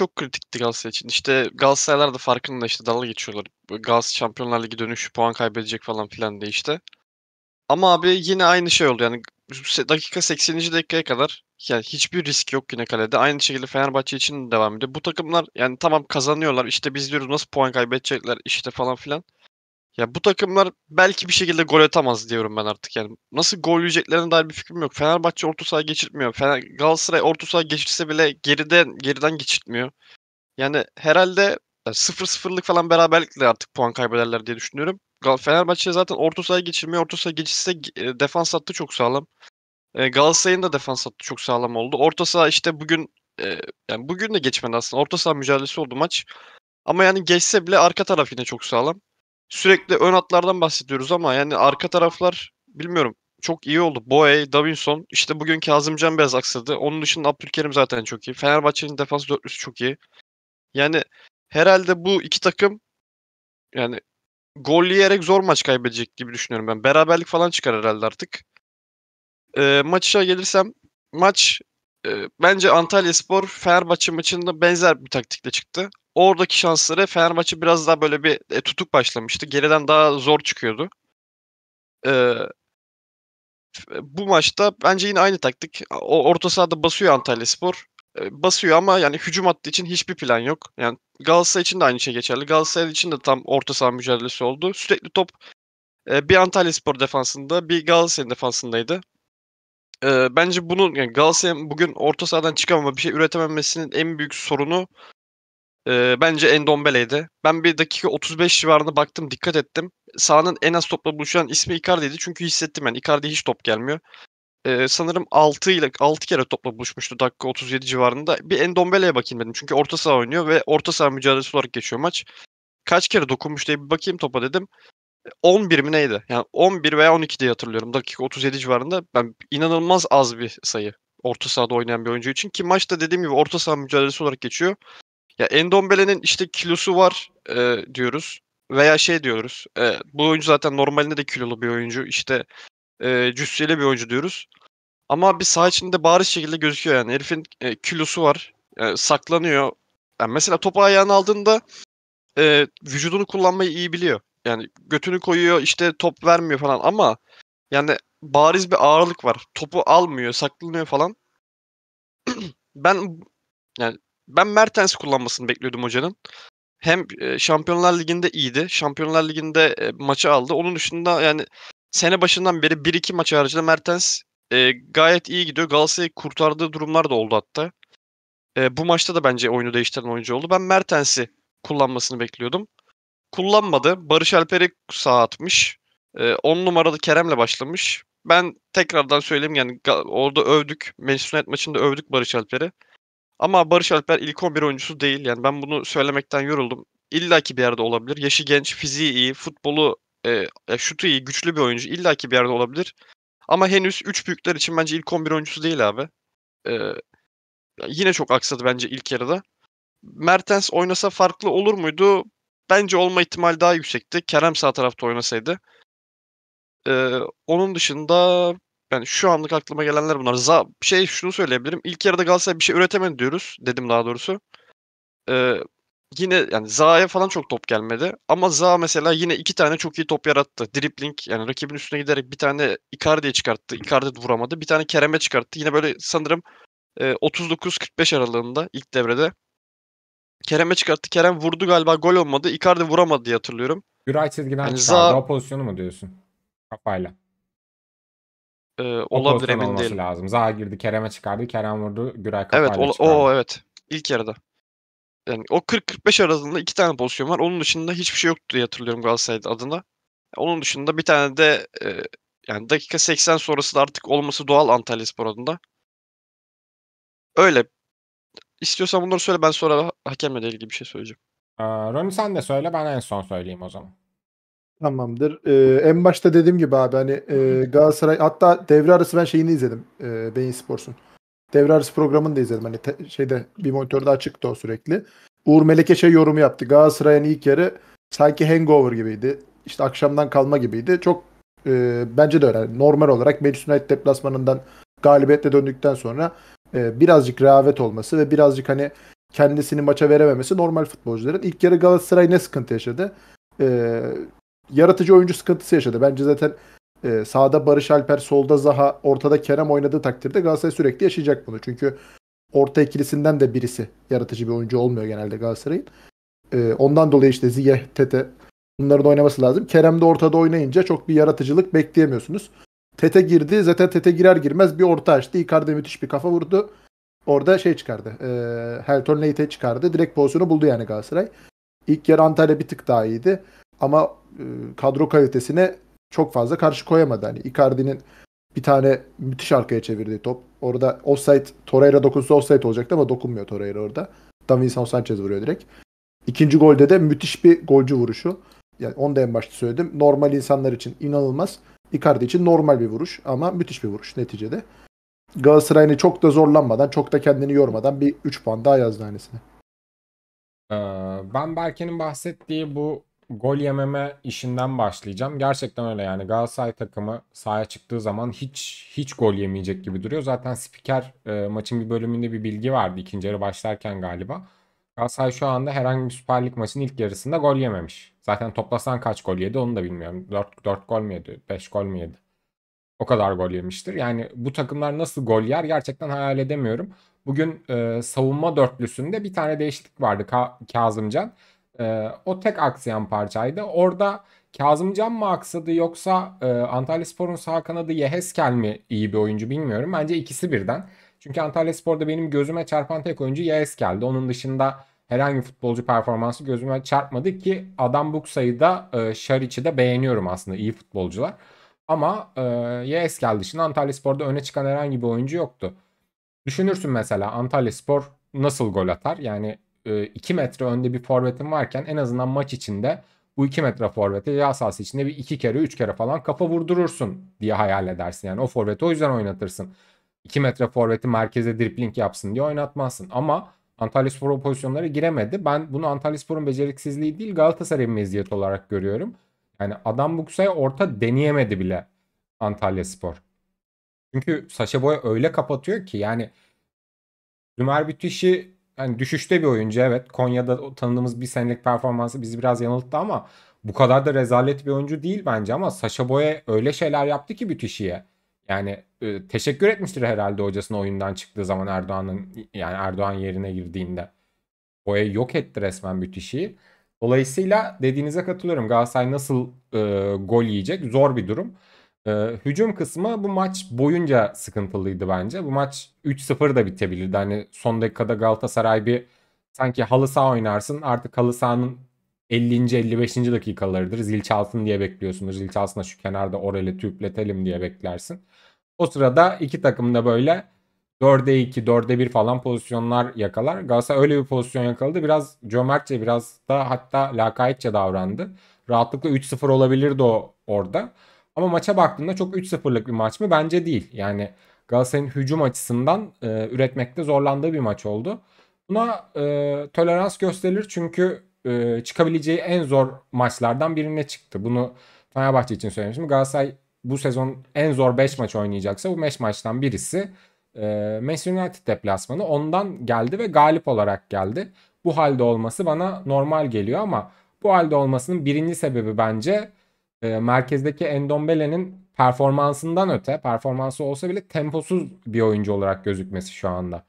çok kritikti Galatasaray için. İşte Galatasaraylar da farkında işte dalga geçiyorlar. Galatasaray Şampiyonlar Ligi dönüşü puan kaybedecek falan filan diye işte. Ama abi yine aynı şey oldu. Yani dakika 80. dakikaya kadar yani hiçbir risk yok yine kalede. Aynı şekilde Fenerbahçe için devam ediyor. Bu takımlar yani tamam kazanıyorlar. İşte biz diyoruz nasıl puan kaybedecekler işte falan filan. Ya bu takımlar belki bir şekilde gol atamaz diyorum ben artık yani. Nasıl gol yiyeceklerine dair bir fikrim yok. Fenerbahçe orta saha geçirtmiyor. Fener Galatasaray orta saha geçirse bile geriden geriden geçirtmiyor. Yani herhalde 0-0'lık falan beraberlikle artık puan kaybederler diye düşünüyorum. Gal Fenerbahçe zaten orta sahaya geçirmiyor. Orta sahaya geçirse e, defans hattı çok sağlam. E, Galatasaray'ın da defans hattı çok sağlam oldu. Orta saha işte bugün e, yani bugün de geçmedi aslında. Orta saha mücadelesi oldu maç. Ama yani geçse bile arka taraf yine çok sağlam sürekli ön hatlardan bahsediyoruz ama yani arka taraflar bilmiyorum çok iyi oldu. Boye, Davinson, işte bugün Kazımcan biraz aksadı. Onun dışında Abdülkerim zaten çok iyi. Fenerbahçe'nin defans dörtlüsü çok iyi. Yani herhalde bu iki takım yani gol yiyerek zor maç kaybedecek gibi düşünüyorum ben. Beraberlik falan çıkar herhalde artık. E, maça gelirsem maç e, bence Antalya Spor Fenerbahçe maçında benzer bir taktikle çıktı. Oradaki şansları Fenerbahçe biraz daha böyle bir e, tutuk başlamıştı. Geriden daha zor çıkıyordu. E, bu maçta bence yine aynı taktik. O orta sahada basıyor Antalya Spor. E, basıyor ama yani hücum hattı için hiçbir plan yok. Yani Galatasaray için de aynı şey geçerli. Galatasaray için de tam orta saha mücadelesi oldu. Sürekli top e, bir Antalya Spor defansında bir Galatasaray'ın defansındaydı e, bence bunun yani Galatasaray'ın bugün orta sahadan çıkamama bir şey üretememesinin en büyük sorunu e, bence Endombele'ydi. Ben bir dakika 35 civarında baktım dikkat ettim. Sahanın en az topla buluşan ismi Icardi'ydi çünkü hissettim ben. Yani Icardi hiç top gelmiyor. E, sanırım 6 ile 6 kere topla buluşmuştu dakika 37 civarında. Bir Endombele'ye bakayım dedim. Çünkü orta saha oynuyor ve orta saha mücadelesi olarak geçiyor maç. Kaç kere dokunmuş diye bir bakayım topa dedim. 11 mi neydi? Yani 11 veya 12 diye hatırlıyorum. Dakika 37 civarında. Ben inanılmaz az bir sayı orta sahada oynayan bir oyuncu için ki maçta dediğim gibi orta saha mücadelesi olarak geçiyor. Ya Endombele'nin işte kilosu var e, diyoruz veya şey diyoruz. E, bu oyuncu zaten normalinde de kilolu bir oyuncu. İşte e, cüsseli bir oyuncu diyoruz. Ama bir saha içinde bariz şekilde gözüküyor yani. Herifin e, kilosu var. E, saklanıyor. Yani mesela topu ayağına aldığında e, vücudunu kullanmayı iyi biliyor yani götünü koyuyor işte top vermiyor falan ama yani bariz bir ağırlık var. Topu almıyor, saklanıyor falan. ben yani ben Mertens kullanmasını bekliyordum hocanın. Hem e, Şampiyonlar Ligi'nde iyiydi. Şampiyonlar Ligi'nde e, maçı aldı. Onun dışında yani sene başından beri 1-2 maç haricinde Mertens e, gayet iyi gidiyor. Galatasaray'ı kurtardığı durumlar da oldu hatta. E, bu maçta da bence oyunu değiştiren oyuncu oldu. Ben Mertens'i kullanmasını bekliyordum kullanmadı. Barış Alper'i sağ atmış. 10 ee, e, numaralı Kerem'le başlamış. Ben tekrardan söyleyeyim yani orada övdük. Manchester maçında övdük Barış Alper'i. Ama Barış Alper ilk 11 oyuncusu değil. Yani ben bunu söylemekten yoruldum. İlla ki bir yerde olabilir. Yaşı genç, fiziği iyi, futbolu, e, şutu iyi, güçlü bir oyuncu. İlla ki bir yerde olabilir. Ama henüz 3 büyükler için bence ilk 11 oyuncusu değil abi. E, yine çok aksadı bence ilk yarıda. Mertens oynasa farklı olur muydu? bence olma ihtimali daha yüksekti. Kerem sağ tarafta oynasaydı. Ee, onun dışında yani şu anlık aklıma gelenler bunlar. Za şey şunu söyleyebilirim. İlk yarıda Galatasaray bir şey üretemedi diyoruz. Dedim daha doğrusu. Ee, yine yani Zaha'ya falan çok top gelmedi. Ama za mesela yine iki tane çok iyi top yarattı. Dribbling yani rakibin üstüne giderek bir tane Icardi'ye çıkarttı. Icardi vuramadı. Bir tane Kerem'e çıkarttı. Yine böyle sanırım e, 39-45 aralığında ilk devrede Kerem'e çıkarttı. Kerem vurdu galiba gol olmadı. Icardi vuramadı diye hatırlıyorum. Güray çizgiden yani çıkardı. Za... O pozisyonu mu diyorsun? Kafayla. Ee, olabilir emin değilim. lazım. Zaha girdi Kerem'e çıkardı. Kerem vurdu. Güray kafayla evet, o, çıkardı. O, evet. İlk yarıda. Yani o 40-45 arasında iki tane pozisyon var. Onun dışında hiçbir şey yoktu diye hatırlıyorum Galatasaray adına. Onun dışında bir tane de e, yani dakika 80 sonrası da artık olması doğal Antalya Spor adında. Öyle İstiyorsan bunları söyle ben sonra hakemle ilgili bir şey söyleyeceğim. Ee, Roni sen de söyle ben en son söyleyeyim o zaman. Tamamdır. Ee, en başta dediğim gibi abi hani e, Galatasaray hatta devre arası ben şeyini izledim. E, Beyin Sports'un. Devre arası programını da izledim. Hani te, şeyde bir monitörde açıktı o sürekli. Uğur Meleke şey yorumu yaptı. Galatasaray'ın ilk yarı sanki hangover gibiydi. İşte akşamdan kalma gibiydi. Çok e, bence de öyle. Normal olarak Manchester United deplasmanından galibiyetle döndükten sonra e, birazcık rehavet olması ve birazcık hani kendisini maça verememesi normal futbolcuların. İlk yarı Galatasaray ne sıkıntı yaşadı? E, yaratıcı oyuncu sıkıntısı yaşadı. Bence zaten e, sağda Barış Alper, solda Zaha, ortada Kerem oynadığı takdirde Galatasaray sürekli yaşayacak bunu. Çünkü orta ikilisinden de birisi yaratıcı bir oyuncu olmuyor genelde Galatasaray'ın. E, ondan dolayı işte Ziyeh, Tete bunların oynaması lazım. Kerem de ortada oynayınca çok bir yaratıcılık bekleyemiyorsunuz. Tete girdi. Zaten Tete girer girmez bir orta açtı. Icardi müthiş bir kafa vurdu. Orada şey çıkardı. E, Helton Leite çıkardı. Direkt pozisyonu buldu yani Galatasaray. İlk yarı Antalya bir tık daha iyiydi. Ama e, kadro kalitesine çok fazla karşı koyamadı. Hani Icardi'nin bir tane müthiş arkaya çevirdiği top. Orada offside Torreira dokunsa offside olacaktı ama dokunmuyor Torreira orada. Davinson Sanchez vuruyor direkt. İkinci golde de müthiş bir golcü vuruşu. Yani onu da en başta söyledim. Normal insanlar için inanılmaz. Icardi için normal bir vuruş ama müthiş bir vuruş neticede. Galatasaray'ın çok da zorlanmadan, çok da kendini yormadan bir 3 puan daha yazdı hanesine. Ben Berke'nin bahsettiği bu gol yememe işinden başlayacağım. Gerçekten öyle yani Galatasaray takımı sahaya çıktığı zaman hiç hiç gol yemeyecek gibi duruyor. Zaten spiker e, maçın bir bölümünde bir bilgi vardı ikinci yarı başlarken galiba. Galatasaray şu anda herhangi bir Süper Lig maçının ilk yarısında gol yememiş. Zaten toplasan kaç gol yedi onu da bilmiyorum. 4, 4 gol mü yedi? 5 gol mü yedi? O kadar gol yemiştir. Yani bu takımlar nasıl gol yer gerçekten hayal edemiyorum. Bugün e, savunma dörtlüsünde bir tane değişiklik vardı Ka- Kazımcan. E, o tek aksayan parçaydı. Orada Kazımcan mı aksadı yoksa e, Antalya Spor'un sağ kanadı Yeheskel mi iyi bir oyuncu bilmiyorum. Bence ikisi birden. Çünkü Antalya Spor'da benim gözüme çarpan tek oyuncu Yaes geldi. Onun dışında herhangi futbolcu performansı gözüme çarpmadı ki adam Buksa'yı da e, Şariç'i de beğeniyorum aslında iyi futbolcular. Ama e, Yaes geldi dışında Antalya Spor'da öne çıkan herhangi bir oyuncu yoktu. Düşünürsün mesela Antalya Spor nasıl gol atar? Yani 2 e, metre önde bir forvetin varken en azından maç içinde bu 2 metre forvete ceza sahası içinde bir 2 kere 3 kere falan kafa vurdurursun diye hayal edersin. Yani o forveti o yüzden oynatırsın. 2 metre forveti merkeze dripling yapsın diye oynatmazsın. Ama Antalya Spor o pozisyonlara giremedi. Ben bunu Antalya Spor'un beceriksizliği değil Galatasaray'ın meziyet olarak görüyorum. Yani adam bu Buksa'ya orta deneyemedi bile Antalya Spor. Çünkü Saşa Boya öyle kapatıyor ki yani Zümer Bütüş'i yani düşüşte bir oyuncu evet. Konya'da tanıdığımız bir senelik performansı bizi biraz yanılttı ama bu kadar da rezalet bir oyuncu değil bence ama Saşa Boya öyle şeyler yaptı ki Bütüş'iye. Yani e, teşekkür etmiştir herhalde hocasına oyundan çıktığı zaman Erdoğan'ın yani Erdoğan yerine girdiğinde. Boya yok etti resmen müthişi. Dolayısıyla dediğinize katılıyorum. Galatasaray nasıl e, gol yiyecek? Zor bir durum. E, hücum kısmı bu maç boyunca sıkıntılıydı bence. Bu maç 3-0 da bitebilirdi. Hani son dakikada Galatasaray bir sanki halı saha oynarsın. Artık halı sahanın 50. 55. dakikalarıdır. Zil çalsın diye bekliyorsunuz. Zil çalsın da şu kenarda orale tüpletelim diye beklersin. O sırada iki takım da böyle 4'e 2, 4'e 1 falan pozisyonlar yakalar. Galatasaray öyle bir pozisyon yakaladı. Biraz cömertçe, biraz da hatta lakaytçe davrandı. Rahatlıkla 3-0 olabilirdi o orada. Ama maça baktığında çok 3-0'lık bir maç mı? Bence değil. Yani Galatasaray'ın hücum açısından e, üretmekte zorlandığı bir maç oldu. Buna e, tolerans gösterilir çünkü e, çıkabileceği en zor maçlardan birine çıktı. Bunu Fenerbahçe için söylemiştim. Galatasaray bu sezon en zor 5 maç oynayacaksa bu 5 maçtan birisi e, Manchester United deplasmanı ondan geldi ve galip olarak geldi. Bu halde olması bana normal geliyor ama bu halde olmasının birinci sebebi bence e, merkezdeki Endombele'nin performansından öte performansı olsa bile temposuz bir oyuncu olarak gözükmesi şu anda.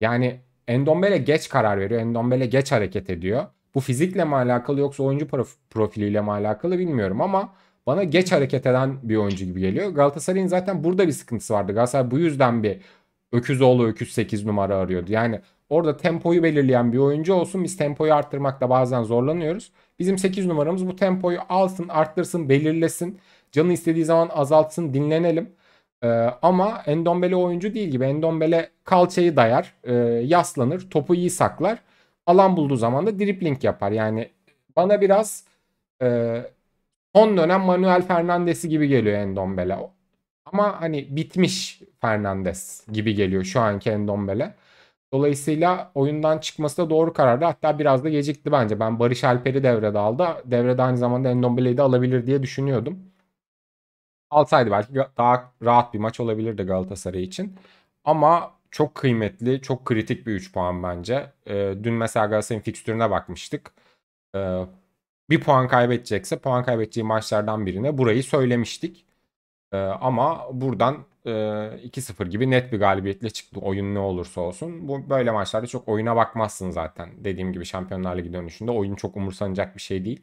Yani Endombele geç karar veriyor. Endombele geç hareket ediyor. Bu fizikle mi alakalı yoksa oyuncu profiliyle mi alakalı bilmiyorum ama bana geç hareket eden bir oyuncu gibi geliyor. Galatasaray'ın zaten burada bir sıkıntısı vardı. Galatasaray bu yüzden bir Öküzoğlu Öküz 8 numara arıyordu. Yani orada tempoyu belirleyen bir oyuncu olsun. Biz tempoyu arttırmakta bazen zorlanıyoruz. Bizim 8 numaramız bu tempoyu alsın, arttırsın, belirlesin. Canı istediği zaman azaltsın, dinlenelim. Ee, ama Endombele oyuncu değil gibi. Endombele kalçayı dayar, e, yaslanır, topu iyi saklar. Alan bulduğu zaman da dripling yapar. Yani bana biraz e, son dönem Manuel Fernandes'i gibi geliyor Endombele. Ama hani bitmiş Fernandes gibi geliyor şu anki Endombele. Dolayısıyla oyundan çıkması da doğru karardı. Hatta biraz da gecikti bence. Ben Barış Alper'i devrede aldı. Devrede aynı zamanda Endombele'yi de alabilir diye düşünüyordum. Alsaydı belki daha rahat bir maç olabilirdi Galatasaray için. Ama çok kıymetli, çok kritik bir 3 puan bence. Ee, dün mesela Galatasaray'ın fikstürüne bakmıştık. Ee, bir puan kaybedecekse puan kaybedeceği maçlardan birine burayı söylemiştik. E, ama buradan e, 2-0 gibi net bir galibiyetle çıktı oyun ne olursa olsun. Bu böyle maçlarda çok oyuna bakmazsın zaten. Dediğim gibi Şampiyonlar Ligi dönüşünde oyun çok umursanacak bir şey değil.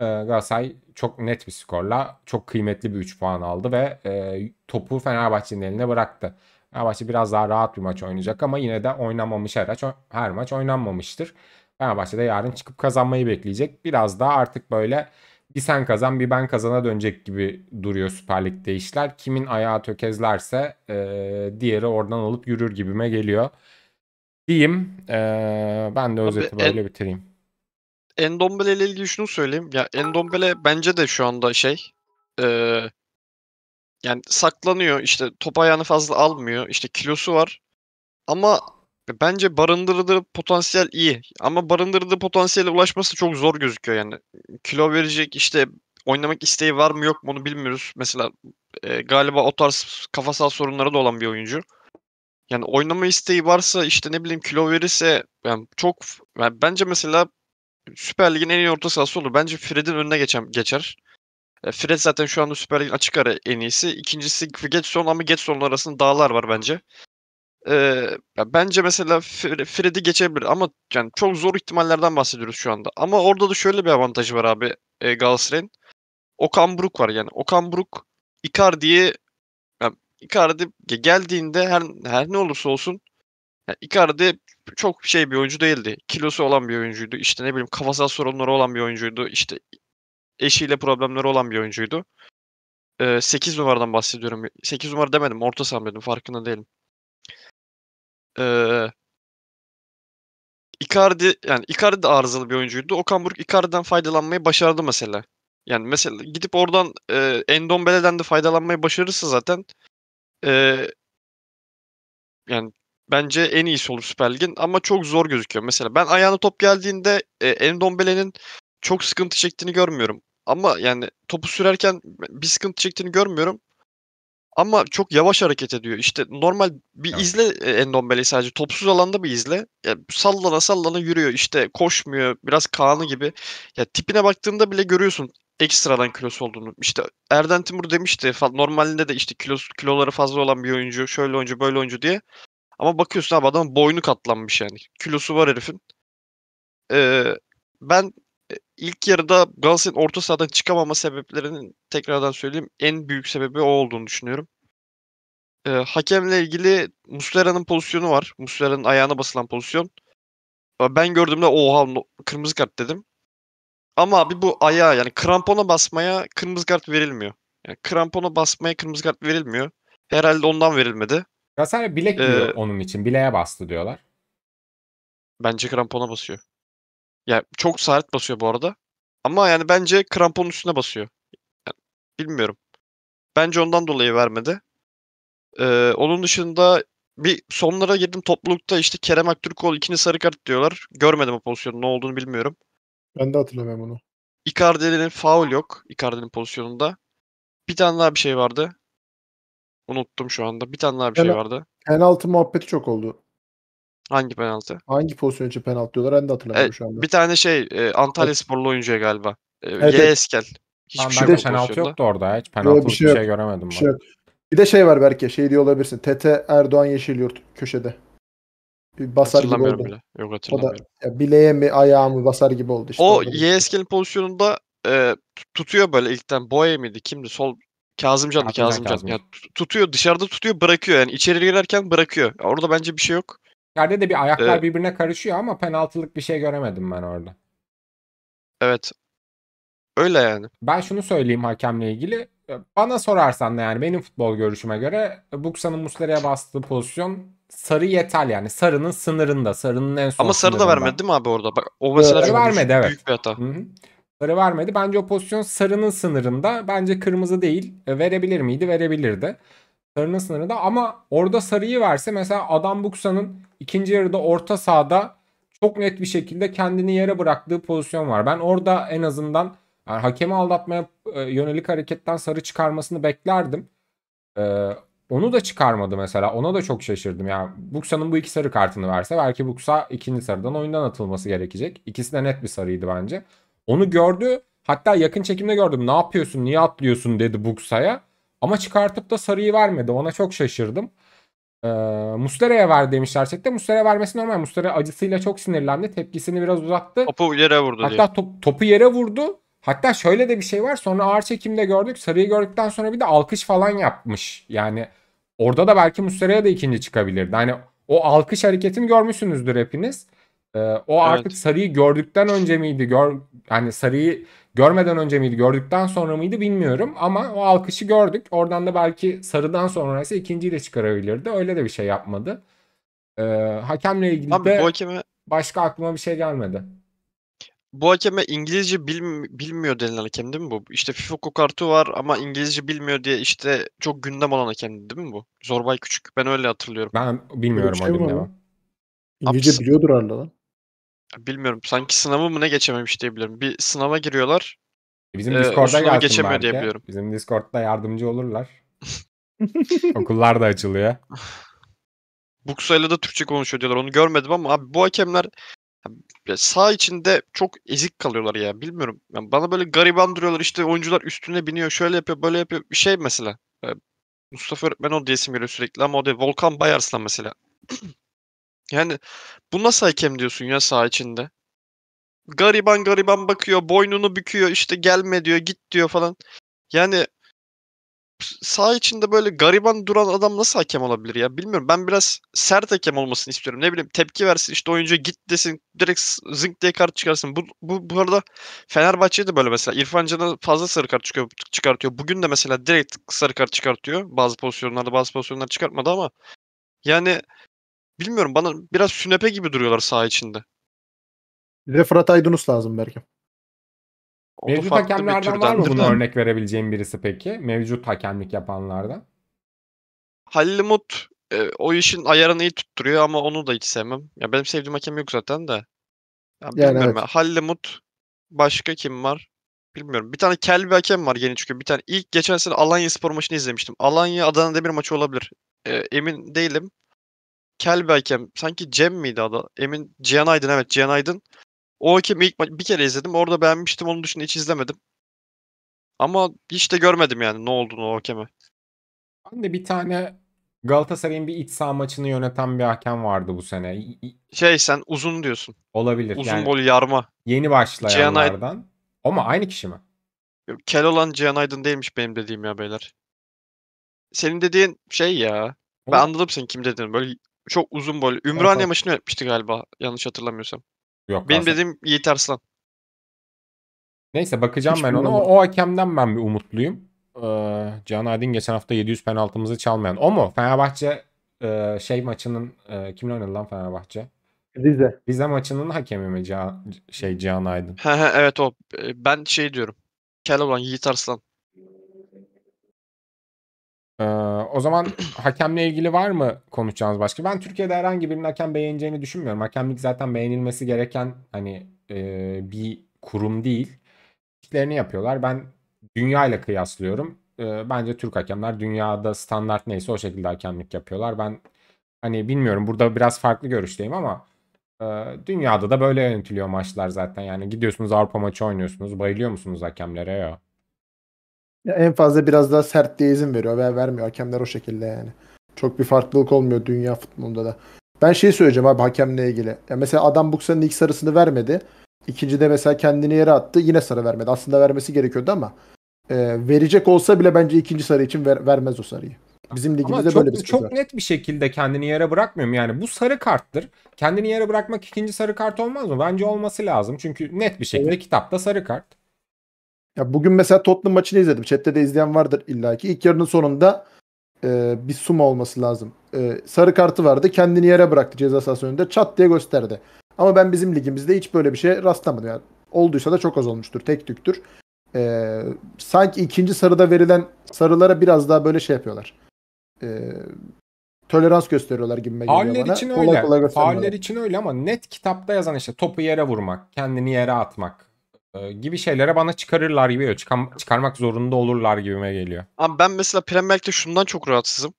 E, Galatasaray çok net bir skorla çok kıymetli bir 3 puan aldı ve e, topu Fenerbahçe'nin eline bıraktı. Fenerbahçe biraz daha rahat bir maç oynayacak ama yine de oynanmamış her maç, her maç oynanmamıştır. Fenerbahçe'de yarın çıkıp kazanmayı bekleyecek. Biraz daha artık böyle bir sen kazan bir ben kazana dönecek gibi duruyor Süper Lig'de işler. Kimin ayağı tökezlerse e, diğeri oradan alıp yürür gibime geliyor. Diyeyim e, ben de özeti Abi, böyle en, bitireyim. Endombele ile ilgili şunu söyleyeyim. Ya Endombele bence de şu anda şey e, yani saklanıyor işte top ayağını fazla almıyor işte kilosu var ama Bence barındırdığı potansiyel iyi. Ama barındırdığı potansiyele ulaşması çok zor gözüküyor yani. Kilo verecek işte oynamak isteği var mı yok mu onu bilmiyoruz. Mesela e, galiba o tarz kafasal sorunları da olan bir oyuncu. Yani oynama isteği varsa işte ne bileyim kilo verirse yani çok yani bence mesela Süper Lig'in en iyi orta sahası olur. Bence Fred'in önüne geçen, geçer. E, Fred zaten şu anda Süper Lig'in açık ara en iyisi. İkincisi Getson ama Getson'un arasında dağlar var bence. Ee, bence mesela Fred'i geçebilir ama yani çok zor ihtimallerden bahsediyoruz şu anda. Ama orada da şöyle bir avantajı var abi e, Galatasaray'ın. Okan Buruk var yani. Okan Buruk Icardi'yi yani Icardi geldiğinde her, her ne olursa olsun yani Icardi çok şey bir oyuncu değildi. Kilosu olan bir oyuncuydu. İşte ne bileyim kafasal sorunları olan bir oyuncuydu. İşte eşiyle problemleri olan bir oyuncuydu. 8 numaradan bahsediyorum. 8 numara demedim. Orta saha dedim. Farkında değilim. Ee, Icardi yani Icardi de arızalı bir oyuncuydu. Okan Buruk Icardi'den faydalanmayı başardı mesela. Yani mesela gidip oradan e, Endombele'den de faydalanmayı başarırsa zaten e, yani bence en iyisi olur Süper Lig'in ama çok zor gözüküyor. Mesela ben ayağına top geldiğinde e, Endombele'nin çok sıkıntı çektiğini görmüyorum. Ama yani topu sürerken bir sıkıntı çektiğini görmüyorum. Ama çok yavaş hareket ediyor. İşte normal bir evet. izle e, Endombele'yi sadece. Topsuz alanda bir izle. Ya sallana sallana yürüyor. İşte koşmuyor. Biraz Kaan'ı gibi. Ya tipine baktığında bile görüyorsun ekstradan kilosu olduğunu. İşte Erden Timur demişti. Normalinde de işte kilosu, kiloları fazla olan bir oyuncu. Şöyle oyuncu böyle oyuncu diye. Ama bakıyorsun abi adam boynu katlanmış yani. Kilosu var herifin. Ee, ben e, ilk yarıda Galatasaray'ın orta sahadan çıkamama sebeplerinin tekrardan söyleyeyim en büyük sebebi o olduğunu düşünüyorum. E, hakemle ilgili Muslera'nın pozisyonu var. Muslera'nın ayağına basılan pozisyon. E, ben gördüğümde oha kırmızı kart dedim. Ama abi bu ayağa yani krampona basmaya kırmızı kart verilmiyor. Yani krampona basmaya kırmızı kart verilmiyor. Herhalde ondan verilmedi. Galatasaray bilek ee, diyor e, onun için. Bileğe bastı diyorlar. Bence krampona basıyor. Yani çok sert basıyor bu arada. Ama yani bence kramponun üstüne basıyor. Yani bilmiyorum. Bence ondan dolayı vermedi. Ee, onun dışında bir sonlara girdim toplulukta işte Kerem Aktürkoğlu ikini sarı kart diyorlar. Görmedim o pozisyonun ne olduğunu bilmiyorum. Ben de hatırlamıyorum onu. Icardi'nin faul yok. Icardi'nin pozisyonunda. Bir tane daha bir şey vardı. Unuttum şu anda. Bir tane daha bir Pena, şey vardı. En altı muhabbeti çok oldu. Hangi penaltı? Hangi pozisyon için penaltı diyorlar ben de hatırlamıyorum e, şu anda. Bir tane şey e, Antalya evet. sporlu oyuncuya galiba. E, evet, Yeskel. Hiçbir şey, şey yok penaltı yoktu orada. Hiç penaltı bir, şey, bir şey göremedim. Bir şey, yok. bir de şey var belki şey diye olabilirsin. Tete Erdoğan Yeşilyurt köşede. Bir basar gibi oldu. Bile. Yok hatırlamıyorum. O da, bileğe mi ayağı mı basar gibi oldu. Işte o şey. Yeskel'in pozisyonunda e, tutuyor böyle ilkten Boye miydi kimdi sol Kazımcan'dı Kazımcan. Kazımcan. Yani tutuyor dışarıda tutuyor bırakıyor yani içeri girerken bırakıyor. Orada bence bir şey yok. İçeride de bir ayaklar evet. birbirine karışıyor ama penaltılık bir şey göremedim ben orada. Evet. Öyle yani. Ben şunu söyleyeyim hakemle ilgili. Bana sorarsan da yani benim futbol görüşüme göre Buksa'nın Muslera'ya bastığı pozisyon sarı yeter yani. Sarının sınırında. Sarının en son Ama sarı da vermedi değil mi abi orada? Bak o mesela sarı vermedi, evet. büyük bir hata. Hı-hı. Sarı vermedi. Bence o pozisyon sarının sınırında. Bence kırmızı değil. Verebilir miydi? Verebilirdi. Sarının sınırında ama orada sarıyı verse mesela Adam Buksa'nın ikinci yarıda orta sahada çok net bir şekilde kendini yere bıraktığı pozisyon var. Ben orada en azından yani hakemi aldatmaya e, yönelik hareketten sarı çıkarmasını beklerdim. Ee, onu da çıkarmadı mesela. Ona da çok şaşırdım. Yani Buksa'nın bu iki sarı kartını verse belki Buksa ikinci sarıdan oyundan atılması gerekecek. İkisi de net bir sarıydı bence. Onu gördü. Hatta yakın çekimde gördüm. Ne yapıyorsun? Niye atlıyorsun dedi Buksa'ya. Ama çıkartıp da sarıyı vermedi. Ona çok şaşırdım. E, ee, Mustera'ya ver demişler chatte. Mustera'ya vermesi normal. Mustera acısıyla çok sinirlendi. Tepkisini biraz uzattı. Topu yere vurdu Hatta diye. Top, topu yere vurdu. Hatta şöyle de bir şey var. Sonra ağır çekimde gördük. Sarıyı gördükten sonra bir de alkış falan yapmış. Yani orada da belki Mustera'ya da ikinci çıkabilirdi. Hani o alkış hareketini görmüşsünüzdür hepiniz. Ee, o evet. artık sarıyı gördükten önce miydi? Gör, yani sarıyı Görmeden önce miydi, gördükten sonra mıydı bilmiyorum ama o alkışı gördük. Oradan da belki sarıdan sonra ise ikinciyi de çıkarabilirdi. Öyle de bir şey yapmadı. Ee, hakemle ilgili Abi, de bu hakeme, başka aklıma bir şey gelmedi. Bu hakeme İngilizce bilm bilmiyor denilen hakem değil mi bu? İşte FIFA kokartı var ama İngilizce bilmiyor diye işte çok gündem olan hakem değil mi bu? Zorbay Küçük ben öyle hatırlıyorum. Ben bilmiyorum Öyle şey o gündemi. İngilizce Abi, biliyordur herhalde Bilmiyorum. Sanki sınavı mı ne geçememiş diyebilirim. Bir sınava giriyorlar. Bizim ee, Discord'da gelsin geçemiyor belki. diyebiliyorum. Bizim Discord'da yardımcı olurlar. Okullar da açılıyor. Buksa'yla da Türkçe konuşuyor diyorlar. Onu görmedim ama abi bu hakemler sağ içinde çok ezik kalıyorlar ya. Bilmiyorum. Yani bana böyle gariban duruyorlar. İşte oyuncular üstüne biniyor. Şöyle yapıyor, böyle yapıyor. Bir şey mesela. E, Mustafa Öğretmen o diyesim geliyor sürekli ama o da Volkan Bayarslan mesela. Yani bu nasıl hakem diyorsun ya sağ içinde? Gariban gariban bakıyor, boynunu büküyor, işte gelme diyor, git diyor falan. Yani sağ içinde böyle gariban duran adam nasıl hakem olabilir ya? Bilmiyorum. Ben biraz sert hakem olmasını istiyorum. Ne bileyim tepki versin işte oyuncu git desin direkt zınk diye kart çıkarsın. Bu, bu, bu arada Fenerbahçe'de de böyle mesela İrfan Can'a fazla sarı kart çıkıyor, çıkartıyor. Bugün de mesela direkt sarı kart çıkartıyor. Bazı pozisyonlarda bazı pozisyonlar çıkartmadı ama yani Bilmiyorum bana biraz sünepe gibi duruyorlar saha içinde. Bir de Fırat Aydınus lazım belki. Mevcut hakemlerden var mı buna örnek verebileceğim birisi peki? Mevcut hakemlik yapanlardan. Halil Umut e, o işin ayarını iyi tutturuyor ama onu da hiç sevmem. Ya benim sevdiğim hakem yok zaten de. Ya yani bilmiyorum. Evet. Halil Umut başka kim var? Bilmiyorum. Bir tane kel bir hakem var yeni çünkü Bir tane ilk geçen sene Alanya Spor maçını izlemiştim. Alanya Adana Demir maçı olabilir. E, emin değilim kel bir hakem. Sanki Cem miydi adı? Emin Cihan Aydın evet Cihan Aydın. O hakemi ilk bir kere izledim. Orada beğenmiştim. Onun dışında hiç izlemedim. Ama hiç de görmedim yani ne olduğunu o hakeme. Ben de bir tane Galatasaray'ın bir iç saha maçını yöneten bir hakem vardı bu sene. Şey sen uzun diyorsun. Olabilir. Uzun yani bol yarma. Yeni başlayanlardan. Ama aynı kişi mi? Kel olan Cihan Aydın değilmiş benim dediğim ya beyler. Senin dediğin şey ya. Ben anladım sen kim dediğini. Böyle çok uzun böyle. Ümraniye evet, maçını yönetmişti galiba yanlış hatırlamıyorsam. Yok, Benim lazım. dediğim Yiğit Arslan. Neyse bakacağım Hiç ben ona. O, hakemden ben bir umutluyum. Ee, Can Aydın geçen hafta 700 penaltımızı çalmayan. O mu? Fenerbahçe e, şey maçının e, kimle oynadı lan Fenerbahçe? Rize. Rize maçının hakemi mi Can, şey Can Aydın? He evet o. E, ben şey diyorum. Kel olan Yiğit Arslan. Ee, o zaman hakemle ilgili var mı konuşacağınız başka? Ben Türkiye'de herhangi birinin hakem beğeneceğini düşünmüyorum. Hakemlik zaten beğenilmesi gereken hani e, bir kurum değil. İşlerini yapıyorlar. Ben dünya ile kıyaslıyorum. E, bence Türk hakemler dünyada standart neyse o şekilde hakemlik yapıyorlar. Ben hani bilmiyorum burada biraz farklı görüşteyim ama e, dünyada da böyle yönetiliyor maçlar zaten. Yani gidiyorsunuz Avrupa maçı oynuyorsunuz. Bayılıyor musunuz hakemlere ya? Ya en fazla biraz daha sert diye izin veriyor veya vermiyor. Hakemler o şekilde yani. Çok bir farklılık olmuyor dünya futbolunda da. Ben şey söyleyeceğim abi hakemle ilgili. Ya mesela adam Buksa'nın ilk sarısını vermedi. de mesela kendini yere attı. Yine sarı vermedi. Aslında vermesi gerekiyordu ama e, verecek olsa bile bence ikinci sarı için ver, vermez o sarıyı. Bizim ligimizde Ama çok, böyle bir çok var. net bir şekilde kendini yere bırakmıyorum. Yani bu sarı karttır. Kendini yere bırakmak ikinci sarı kart olmaz mı? Bence olması lazım. Çünkü net bir şekilde evet. kitapta sarı kart. Ya bugün mesela Tottenham maçını izledim. Chat'te de izleyen vardır illaki. İlk yarının sonunda e, bir suma olması lazım. E, sarı kartı vardı. Kendini yere bıraktı ceza sahası önünde. Çat diye gösterdi. Ama ben bizim ligimizde hiç böyle bir şey rastlamadım. Yani olduysa da çok az olmuştur. Tek tüktür. E, sanki ikinci sarıda verilen sarılara biraz daha böyle şey yapıyorlar. E, tolerans gösteriyorlar gibi geliyor Faller bana. için kolay öyle. Kolay Faller için öyle ama net kitapta yazan işte topu yere vurmak, kendini yere atmak, gibi şeylere bana çıkarırlar gibi geliyor. Çıkam çıkarmak zorunda olurlar gibime geliyor. Abi ben mesela Premier şundan çok rahatsızım.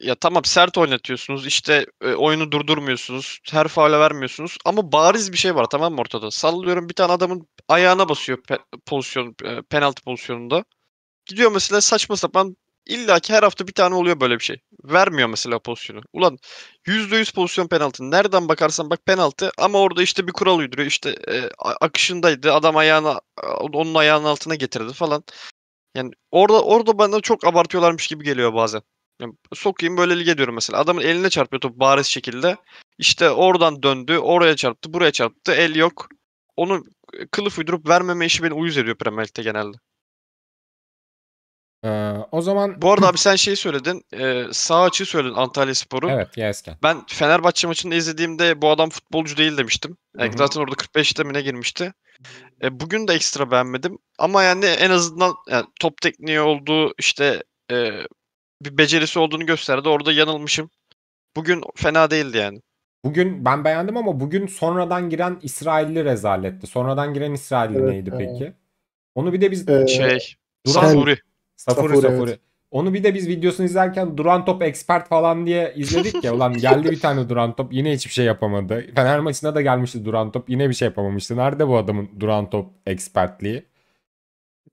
Ya tamam sert oynatıyorsunuz işte e, oyunu durdurmuyorsunuz her faule vermiyorsunuz ama bariz bir şey var tamam mı ortada. Sallıyorum bir tane adamın ayağına basıyor pe- pozisyon e, penaltı pozisyonunda. Gidiyor mesela saçma sapan İlla ki her hafta bir tane oluyor böyle bir şey. Vermiyor mesela pozisyonu. Ulan %100 pozisyon penaltı. Nereden bakarsan bak penaltı ama orada işte bir kural uyduruyor. İşte e, akışındaydı. Adam ayağını onun ayağının altına getirdi falan. Yani orada orada bana çok abartıyorlarmış gibi geliyor bazen. Yani sokayım böyle lige diyorum mesela. Adamın eline çarpıyor top bariz şekilde. İşte oradan döndü, oraya çarptı, buraya çarptı. El yok. Onu e, kılıf uydurup vermeme işi beni uyuz ediyor Premier Lig'de genelde. Ee, o zaman... Bu arada abi sen şey söyledin. E, sağ açığı söyledin Antalya Spor'u. Evet Yes'ten. Ben Fenerbahçe maçını izlediğimde bu adam futbolcu değil demiştim. Yani e, zaten orada 45'te mi ne girmişti. E, bugün de ekstra beğenmedim. Ama yani en azından yani top tekniği olduğu işte e, bir becerisi olduğunu gösterdi. Orada yanılmışım. Bugün fena değildi yani. Bugün ben beğendim ama bugün sonradan giren İsrailli rezaletti. Sonradan giren İsrailli evet, neydi peki? Evet. Onu bir de biz... Ee, şey... Duran Suri. Safuri Safuri. Safuri. Evet. Onu bir de biz videosunu izlerken duran top expert falan diye izledik ya. Ulan geldi bir tane duran top yine hiçbir şey yapamadı. Fener maçına da gelmişti duran top yine bir şey yapamamıştı. Nerede bu adamın duran top expertliği?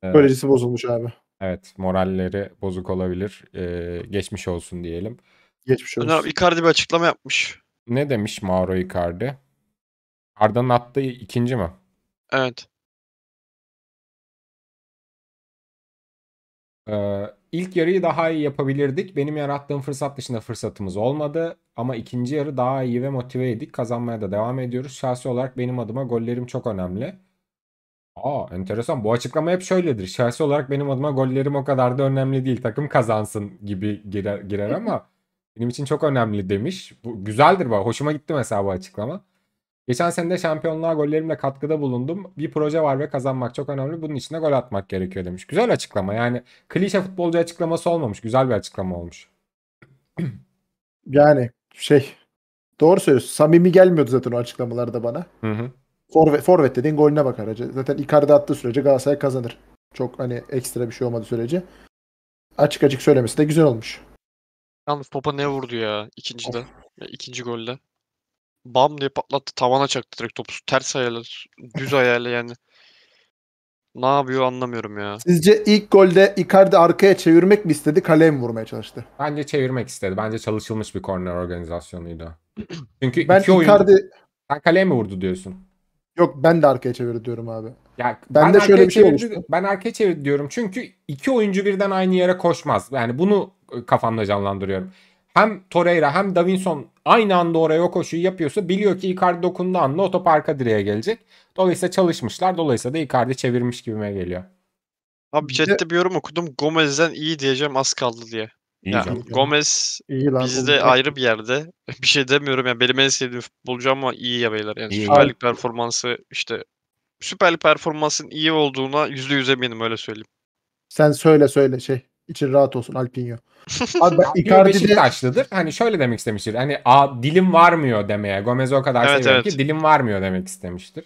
Ee, bozulmuş abi. Evet moralleri bozuk olabilir. Ee, geçmiş olsun diyelim. Geçmiş olsun. Öner abi Icardi bir açıklama yapmış. Ne demiş Mauro Icardi? Arda'nın attığı ikinci mi? Evet. Ee, ilk yarıyı daha iyi yapabilirdik. Benim yarattığım fırsat dışında fırsatımız olmadı. Ama ikinci yarı daha iyi ve motiveydik. Kazanmaya da devam ediyoruz. Şahsi olarak benim adıma gollerim çok önemli. Aa enteresan. Bu açıklama hep şöyledir. Şahsi olarak benim adıma gollerim o kadar da önemli değil. Takım kazansın gibi girer, girer ama benim için çok önemli demiş. Bu güzeldir bu. Hoşuma gitti mesela bu açıklama. Geçen sene de şampiyonluğa gollerimle katkıda bulundum. Bir proje var ve kazanmak çok önemli. Bunun için de gol atmak gerekiyor demiş. Güzel açıklama. Yani klişe futbolcu açıklaması olmamış. Güzel bir açıklama olmuş. yani şey doğru söylüyorsun. Samimi gelmiyordu zaten o açıklamalarda bana. Hı hı. Forvet, forvet dediğin golüne bakar. Zaten Icardi attığı sürece Galatasaray kazanır. Çok hani ekstra bir şey olmadı sürece. Açık açık söylemesi de güzel olmuş. Yalnız topa ne vurdu ya ikinci de Ya ikinci golle bam diye patlattı tavana çaktı direkt topu. Ters ayarlı, düz ayarlı yani. Ne yapıyor anlamıyorum ya. Sizce ilk golde Icardi arkaya çevirmek mi istedi, kaleye mi vurmaya çalıştı? Bence çevirmek istedi. Bence çalışılmış bir korner organizasyonuydu. Çünkü ben iki oyun... Icardi... Sen kaleye mi vurdu diyorsun? Yok ben de arkaya çevir diyorum abi. Ya ben, ben de şöyle bir şey çevirdi, oluştu. Ben arkaya çevir diyorum çünkü iki oyuncu birden aynı yere koşmaz. Yani bunu e, kafamda canlandırıyorum hem Torreira hem Davinson aynı anda oraya o koşuyu yapıyorsa biliyor ki Icardi dokunduğu anda otoparka direğe gelecek. Dolayısıyla çalışmışlar. Dolayısıyla da Icardi çevirmiş gibime geliyor. Abi chatte bir yorum okudum. Gomez'den iyi diyeceğim az kaldı diye. İyi ya, canım. Gomez iyi lan, bizde olacak. ayrı bir yerde. Bir şey demiyorum yani benim en sevdiğim futbolcu ama iyi ya beyler. Yani Süperlik performansı işte süperlik performansın iyi olduğuna yüzde yüz eminim öyle söyleyeyim. Sen söyle söyle şey. İçin rahat olsun Alpinho. Abi ben Beşiktaşlıdır. Hani şöyle demek istemiştir. Hani a, dilim varmıyor demeye. Gomez o kadar evet, seviyorum evet. ki dilim varmıyor demek istemiştir.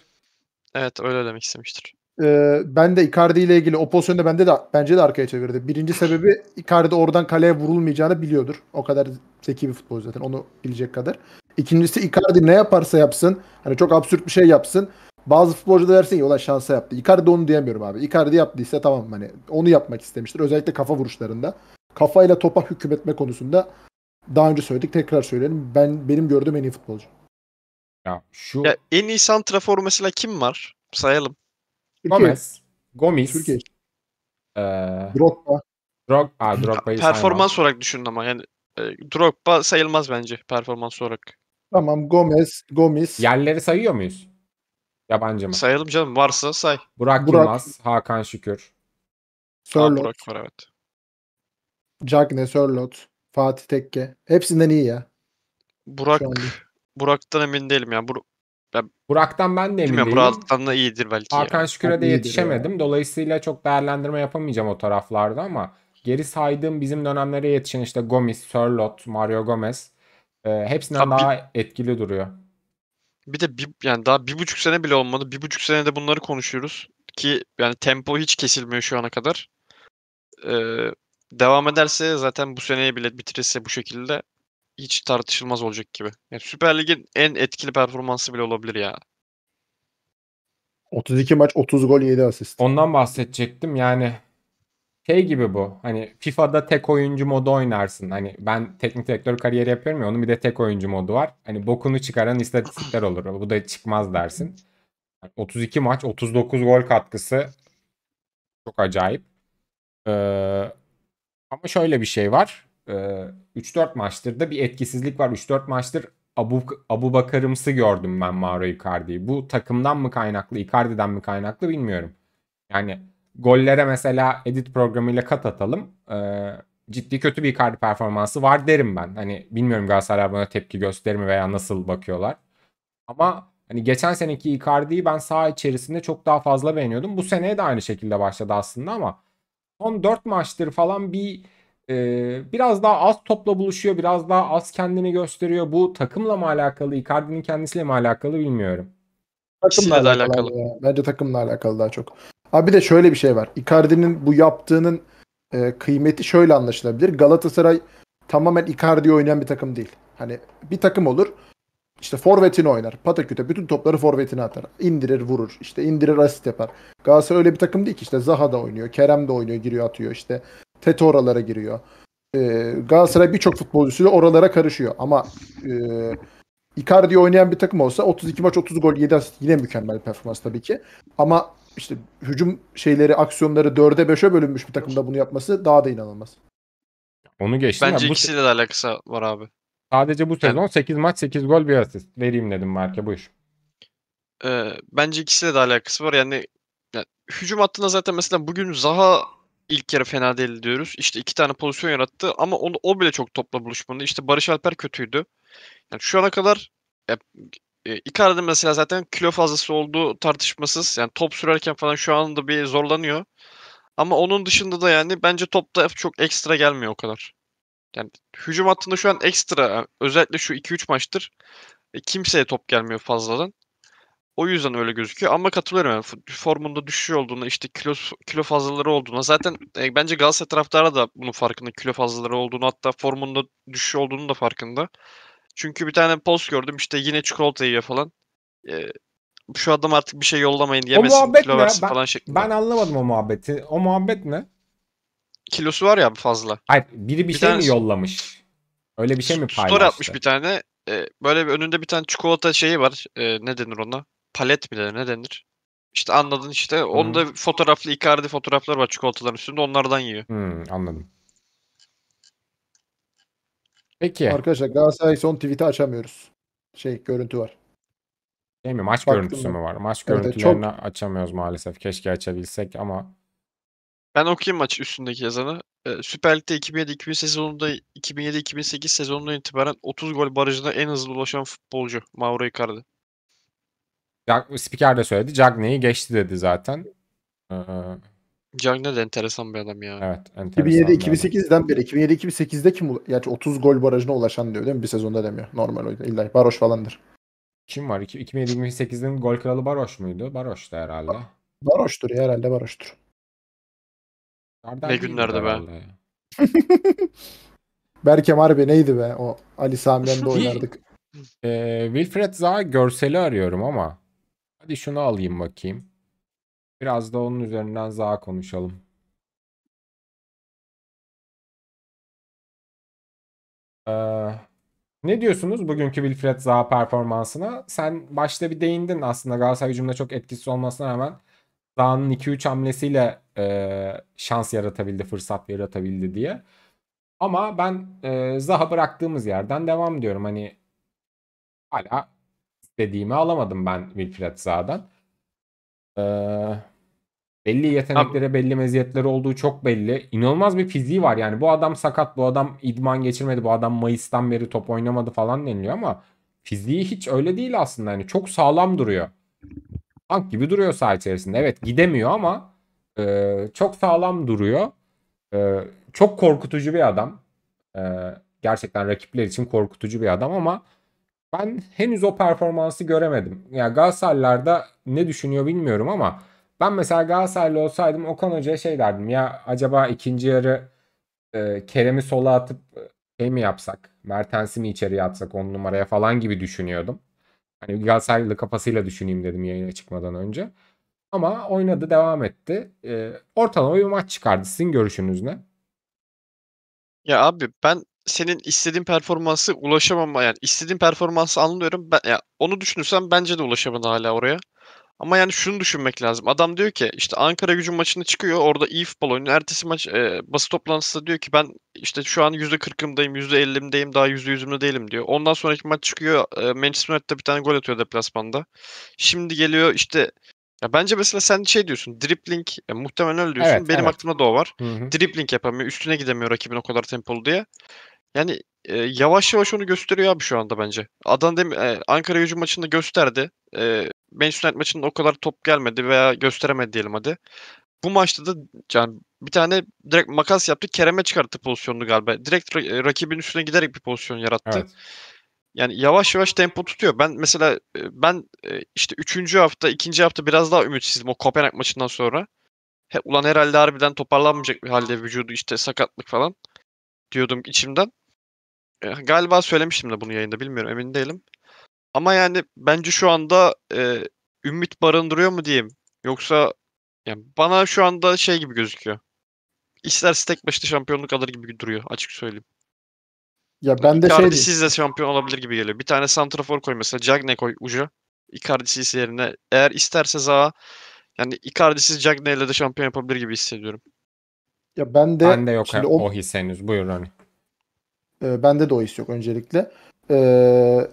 Evet öyle demek istemiştir. Ee, ben de Icardi ile ilgili o pozisyonda bende de bence de arkaya çevirdi. Birinci sebebi Icardi oradan kaleye vurulmayacağını biliyordur. O kadar zeki bir futbolcu zaten onu bilecek kadar. İkincisi Icardi ne yaparsa yapsın hani çok absürt bir şey yapsın bazı futbolcu da dersin ya ulan şansa yaptı. Icardi onu diyemiyorum abi. Icardi yaptıysa tamam hani onu yapmak istemiştir. Özellikle kafa vuruşlarında. Kafayla topa hükmetme konusunda daha önce söyledik tekrar söyleyelim. Ben benim gördüğüm en iyi futbolcu. Ya şu ya en iyi santrafor mesela kim var? Sayalım. Gomez Gomez, Gomis, Türkiye. Ee, Drogba. Drog, aa, Drogba'yı Performans olarak düşünün ama yani e, Drogba sayılmaz bence performans olarak. Tamam Gomez, Gomez Yerleri sayıyor muyuz? Yabancı mı? Sayalım canım varsa say. Burak, Burak. Yılmaz, Hakan Şükür. Sörlot. Burak var evet. Cagne, Sörlot, Fatih Tekke. Hepsinden iyi ya. Burak Burak'tan emin değilim ya. Bur ya Burak'tan ben de emin değilim. Burak'tan da iyidir belki. Hakan ya. Şükür'e de yetişemedim. Ya. Dolayısıyla çok değerlendirme yapamayacağım o taraflarda ama geri saydığım bizim dönemlere yetişen işte Gomis, Sörlot, Mario Gomez e, hepsinden Abi, daha etkili duruyor. Bir de bir, yani daha bir buçuk sene bile olmadı. Bir buçuk senede bunları konuşuyoruz. Ki yani tempo hiç kesilmiyor şu ana kadar. Ee, devam ederse zaten bu seneye bile bitirirse bu şekilde hiç tartışılmaz olacak gibi. Yani Süper Lig'in en etkili performansı bile olabilir ya. 32 maç 30 gol 7 asist. Ondan bahsedecektim. Yani şey gibi bu. Hani FIFA'da tek oyuncu modu oynarsın. Hani ben teknik direktör kariyeri yapıyorum ya onun bir de tek oyuncu modu var. Hani bokunu çıkaran istatistikler olur. Bu da çıkmaz dersin. 32 maç 39 gol katkısı çok acayip. Ee, ama şöyle bir şey var. Ee, 3-4 maçtır da bir etkisizlik var. 3-4 maçtır Abu, Abu Bakarımsı gördüm ben Mauro Icardi'yi. Bu takımdan mı kaynaklı, Icardi'den mi kaynaklı bilmiyorum. Yani gollere mesela edit programıyla kat atalım. Ee, ciddi kötü bir Icardi performansı var derim ben. Hani bilmiyorum Galatasaray buna tepki gösterir mi veya nasıl bakıyorlar. Ama hani geçen seneki Icardi'yi ben saha içerisinde çok daha fazla beğeniyordum. Bu seneye de aynı şekilde başladı aslında ama son 4 maçtır falan bir e, biraz daha az topla buluşuyor. Biraz daha az kendini gösteriyor. Bu takımla mı alakalı, Icardi'nin kendisiyle mi alakalı bilmiyorum. Takımla alakalı. alakalı. Bence takımla alakalı daha çok. Abi bir de şöyle bir şey var. Icardi'nin bu yaptığının e, kıymeti şöyle anlaşılabilir. Galatasaray tamamen Icardi oynayan bir takım değil. Hani bir takım olur. İşte forvetini oynar. Pataküte bütün topları forvetine atar. İndirir vurur. İşte indirir asist yapar. Galatasaray öyle bir takım değil ki. İşte Zaha da oynuyor. Kerem de oynuyor. Giriyor atıyor. İşte Tete oralara giriyor. Ee, Galatasaray birçok futbolcusuyla oralara karışıyor. Ama e, Icardi oynayan bir takım olsa 32 maç 30 gol 7 asist yine mükemmel performans tabii ki. Ama işte hücum şeyleri, aksiyonları dörde beşe bölünmüş bir takımda bunu yapması daha da inanılmaz. Onu geçtim. Bence yani ikisiyle de alakası var abi. Sadece bu sezon yani, 8 maç 8 gol bir asist. Vereyim dedim marka bu E, ee, bence ikisiyle de alakası var. Yani, yani hücum hattında zaten mesela bugün Zaha ilk yarı fena değil diyoruz. İşte iki tane pozisyon yarattı ama onu, o bile çok topla buluşmadı. İşte Barış Alper kötüydü. Yani şu ana kadar ya, e, Icardi mesela zaten kilo fazlası olduğu tartışmasız. Yani top sürerken falan şu anda bir zorlanıyor. Ama onun dışında da yani bence topta çok ekstra gelmiyor o kadar. Yani hücum hattında şu an ekstra özellikle şu 2-3 maçtır e, kimseye top gelmiyor fazladan. O yüzden öyle gözüküyor ama katılıyorum yani formunda düşüş olduğuna işte kilo kilo fazlaları olduğuna zaten e, bence Galatasaray taraftarı da bunun farkında kilo fazlaları olduğunu hatta formunda düşüş olduğunu da farkında. Çünkü bir tane post gördüm işte yine çikolata yiyor falan. Ee, şu adam artık bir şey yollamayın yemesin. kilo versin Ben, falan şeklinde. ben anlamadım o muhabbeti. O muhabbet ne? Kilosu var ya fazla. Hayır, biri bir, Bir şey mi yollamış? Öyle bir şey mi paylaştı? Story atmış bir tane. Ee, böyle bir önünde bir tane çikolata şeyi var. Ee, ne denir ona? Palet mi denir? Ne denir? İşte anladın işte. Onda fotoğraflı Icardi fotoğraflar var çikolataların üstünde. Onlardan yiyor. Hmm, anladım. Peki. Arkadaşlar Galatasaray son tweet'i açamıyoruz. Şey görüntü var. Değil mi? Maç Baktım görüntüsü mü var? Maç evet, görüntülerini çok... açamıyoruz maalesef. Keşke açabilsek ama ben okuyayım maç üstündeki yazanı. Ee, Süper Lig'de 2007-2008 sezonunda 2007-2008 sezonundan itibaren 30 gol barajına en hızlı ulaşan futbolcu Mauro Icardi. Spiker de söyledi. Cagney'i geçti dedi zaten. Ee, Cagney de enteresan bir adam ya. Evet. Enteresan 2007-2008'den beri. 2007-2008'de kim? Yani 30 gol barajına ulaşan diyor değil mi? Bir sezonda demiyor. Normal oydu İlla Baroş falandır. Kim var? 2007-2008'in gol kralı Baroş muydu? Baroş'tu herhalde. Baroş'tur ya herhalde Baroş'tur. Nereden ne günlerde be. Berkem harbi neydi be o Ali Sami'den de oynardık. ee, Wilfred Zaha görseli arıyorum ama. Hadi şunu alayım bakayım. Biraz da onun üzerinden Zaha konuşalım. Ee, ne diyorsunuz bugünkü Wilfred Zaha performansına? Sen başta bir değindin aslında Galatasaray hücumda çok etkisiz olmasına rağmen Zaha'nın 2-3 hamlesiyle e, şans yaratabildi, fırsat yaratabildi diye. Ama ben e, Zaha bıraktığımız yerden devam diyorum. Hani hala istediğimi alamadım ben Wilfred Zaha'dan. Ee, Belli yeteneklere Abi. belli meziyetleri olduğu çok belli. İnanılmaz bir fiziği var yani. Bu adam sakat, bu adam idman geçirmedi, bu adam Mayıs'tan beri top oynamadı falan deniliyor ama fiziği hiç öyle değil aslında. Yani çok sağlam duruyor. Tank gibi duruyor saha içerisinde. Evet gidemiyor ama e, çok sağlam duruyor. E, çok korkutucu bir adam. E, gerçekten rakipler için korkutucu bir adam ama ben henüz o performansı göremedim. Ya yani Galatasaraylılar ne düşünüyor bilmiyorum ama ben mesela Galatasaraylı olsaydım Okan Hoca'ya şey derdim ya acaba ikinci yarı e, Kerem'i sola atıp e, şey mi yapsak? Mertens'i mi içeriye atsak on numaraya falan gibi düşünüyordum. Hani Galatasaraylı kafasıyla düşüneyim dedim yayına çıkmadan önce. Ama oynadı devam etti. E, ortalama bir maç çıkardı. Sizin görüşünüz ne? Ya abi ben senin istediğin performansı ulaşamam yani istediğin performansı anlıyorum. Ben ya onu düşünürsem bence de ulaşamadı hala oraya. Ama yani şunu düşünmek lazım. Adam diyor ki işte Ankara gücün maçını çıkıyor. Orada iyi futbol oynuyor. Ertesi maç e, basın toplantısında diyor ki ben işte şu an %40'ımdayım, %50'imdeyim, daha %100'ümde değilim diyor. Ondan sonraki maç çıkıyor. E, Manchester United'da bir tane gol atıyor deplasmanda. Şimdi geliyor işte ya bence mesela sen şey diyorsun. Dribbling e, muhtemelen öyle diyorsun. Evet, Benim evet. aklımda da o var. Hı hı. Dribbling yapamıyor. Üstüne gidemiyor rakibin o kadar tempolu diye. Yani e, yavaş yavaş onu gösteriyor abi şu anda bence. Adam demi e, Ankara gücü maçında gösterdi. E, Manchester United maçında o kadar top gelmedi veya gösteremedi diyelim hadi. Bu maçta da yani bir tane direkt makas yaptı. Kerem'e çıkarttı pozisyonunu galiba. Direkt ra- rakibin üstüne giderek bir pozisyon yarattı. Evet. Yani yavaş yavaş tempo tutuyor. Ben mesela e, ben e, işte üçüncü hafta, ikinci hafta biraz daha ümitsizdim o Kopenhag maçından sonra. He, ulan herhalde harbiden toparlanmayacak bir halde vücudu işte sakatlık falan diyordum içimden. E, galiba söylemiştim de bunu yayında bilmiyorum emin değilim. Ama yani bence şu anda e, ümit barındırıyor mu diyeyim. Yoksa yani bana şu anda şey gibi gözüküyor. İsterse tek başına şampiyonluk alır gibi duruyor açık söyleyeyim. Ya ben de şey Icardi'siz de şampiyon olabilir gibi geliyor. Bir tane santrafor koy mesela. Cagne koy ucu. Icardi'siz yerine. Eğer isterse Zaha yani Icardi'siz Cagne ile de şampiyon yapabilir gibi hissediyorum. Ya ben de, ben de yok şimdi o, o his henüz. Buyur Rami. E, bende de o his yok öncelikle. Ee,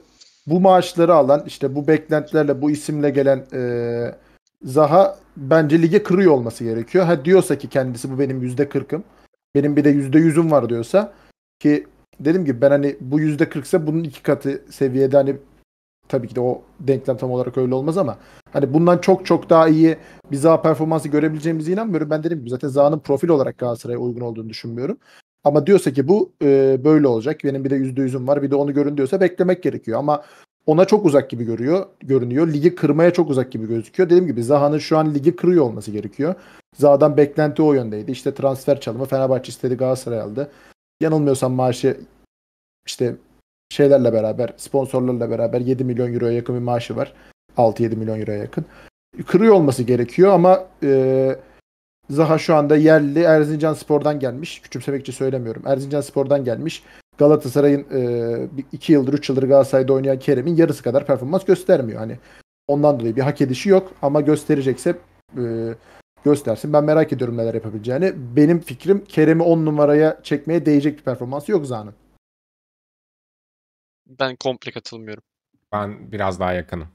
bu maaşları alan işte bu beklentilerle bu isimle gelen e, Zaha bence lige kırıyor olması gerekiyor. Ha diyorsa ki kendisi bu benim yüzde kırkım. Benim bir de yüzde yüzüm var diyorsa ki dedim ki ben hani bu yüzde kırksa bunun iki katı seviyede hani tabii ki de o denklem tam olarak öyle olmaz ama hani bundan çok çok daha iyi bir Zaha performansı görebileceğimize inanmıyorum. Ben dedim ki zaten Zaha'nın profil olarak Galatasaray'a uygun olduğunu düşünmüyorum. Ama diyorsa ki bu e, böyle olacak. Benim bir de yüzde yüzüm var. Bir de onu görün diyorsa beklemek gerekiyor. Ama ona çok uzak gibi görüyor, görünüyor. Ligi kırmaya çok uzak gibi gözüküyor. Dediğim gibi Zaha'nın şu an ligi kırıyor olması gerekiyor. Zaha'dan beklenti o yöndeydi. İşte transfer çalımı Fenerbahçe istedi Galatasaray aldı. Yanılmıyorsam maaşı işte şeylerle beraber, sponsorlarla beraber 7 milyon euroya yakın bir maaşı var. 6-7 milyon euroya yakın. Kırıyor olması gerekiyor ama eee Zaha şu anda yerli Erzincan Spor'dan gelmiş. Küçümsemek için söylemiyorum. Erzincan Spor'dan gelmiş. Galatasaray'ın 2 e, yıldır 3 yıldır Galatasaray'da oynayan Kerem'in yarısı kadar performans göstermiyor. Hani ondan dolayı bir hak edişi yok ama gösterecekse e, göstersin. Ben merak ediyorum neler yapabileceğini. Benim fikrim Kerem'i 10 numaraya çekmeye değecek bir performansı yok Zaha'nın. Ben komple katılmıyorum. Ben biraz daha yakınım.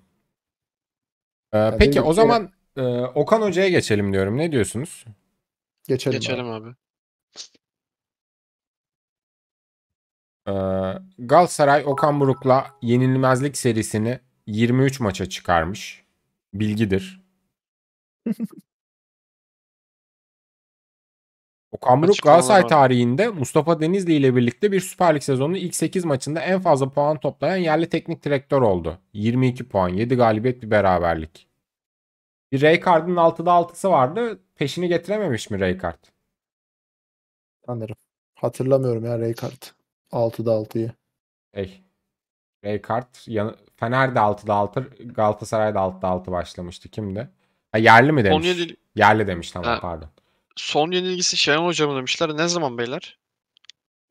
Ee, peki o zaman ee, Okan Hoca'ya geçelim diyorum. Ne diyorsunuz? Geçelim. Geçelim abi. abi. Ee, Galatasaray Okan Buruk'la yenilmezlik serisini 23 maça çıkarmış. Bilgidir. Okan Buruk Galatasaray tarihinde Mustafa Denizli ile birlikte bir Süper Lig sezonunun ilk 8 maçında en fazla puan toplayan yerli teknik direktör oldu. 22 puan, 7 galibiyet bir beraberlik. Bir Raycard'ın 6'da 6'sı vardı. Peşini getirememiş mi Raycard? Sanırım. Hatırlamıyorum ya Raycard. 6'da 6'yı. Ey. Raycard yan... Fener'de 6'da 6, Galatasaray'da 6'da 6 başlamıştı. Kimdi? Ha, yerli mi demiş? Son Yerli demiş tamam ha. pardon. Son yenilgisi Şenol Hoca demişler? Ne zaman beyler?